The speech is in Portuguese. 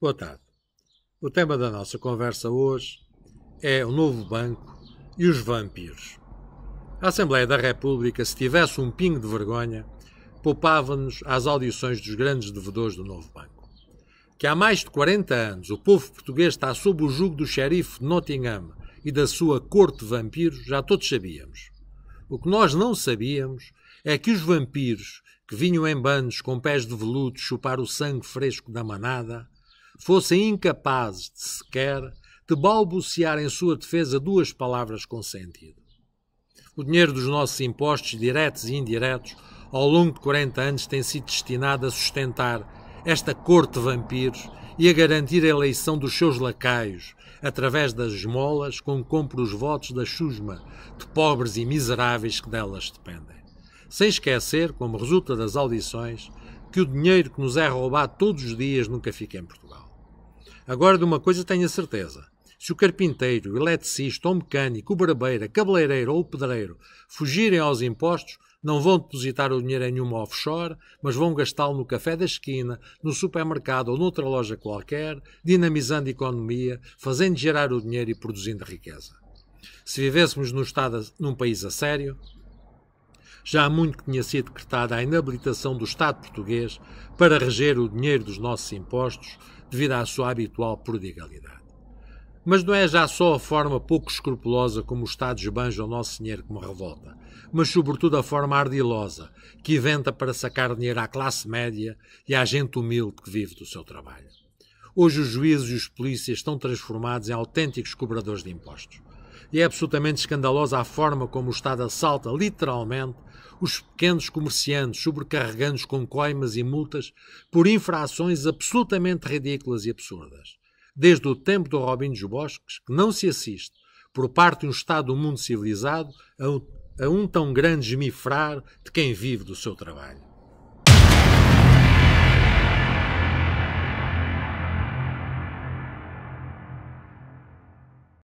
Boa tarde. O tema da nossa conversa hoje é o novo banco e os vampiros. A Assembleia da República, se tivesse um pingo de vergonha, poupava-nos às audições dos grandes devedores do novo banco. Que há mais de 40 anos o povo português está sob o jugo do xerife de Nottingham e da sua corte de vampiros, já todos sabíamos. O que nós não sabíamos é que os vampiros, que vinham em bandos com pés de veludo chupar o sangue fresco da manada, fossem incapazes de sequer de balbuciar em sua defesa duas palavras com sentido. O dinheiro dos nossos impostos diretos e indiretos ao longo de 40 anos tem sido destinado a sustentar esta corte de vampiros e a garantir a eleição dos seus lacaios, através das esmolas com que compra os votos da chusma de pobres e miseráveis que delas dependem. Sem esquecer, como resulta das audições, que o dinheiro que nos é roubado todos os dias nunca fica em Portugal. Agora de uma coisa tenho a certeza. Se o carpinteiro, o eletricista, o mecânico, o barbeiro, a cabeleireira ou o pedreiro fugirem aos impostos, não vão depositar o dinheiro em nenhuma offshore, mas vão gastá-lo no café da esquina, no supermercado ou noutra loja qualquer, dinamizando a economia, fazendo gerar o dinheiro e produzindo riqueza. Se vivêssemos num, estado, num país a sério, já há muito que tinha sido decretada a inabilitação do Estado português para reger o dinheiro dos nossos impostos devido à sua habitual prodigalidade. Mas não é já só a forma pouco escrupulosa como os Estados esbanja o nosso dinheiro que me revolta, mas sobretudo a forma ardilosa que inventa para sacar dinheiro à classe média e à gente humilde que vive do seu trabalho. Hoje os juízes e os polícias estão transformados em autênticos cobradores de impostos e é absolutamente escandalosa a forma como o Estado assalta, literalmente, os pequenos comerciantes, sobrecarregando-os com coimas e multas por infrações absolutamente ridículas e absurdas. Desde o tempo do Robin dos Bosques, que não se assiste, por parte de um Estado do mundo civilizado, a um, a um tão grande gemifrar de quem vive do seu trabalho.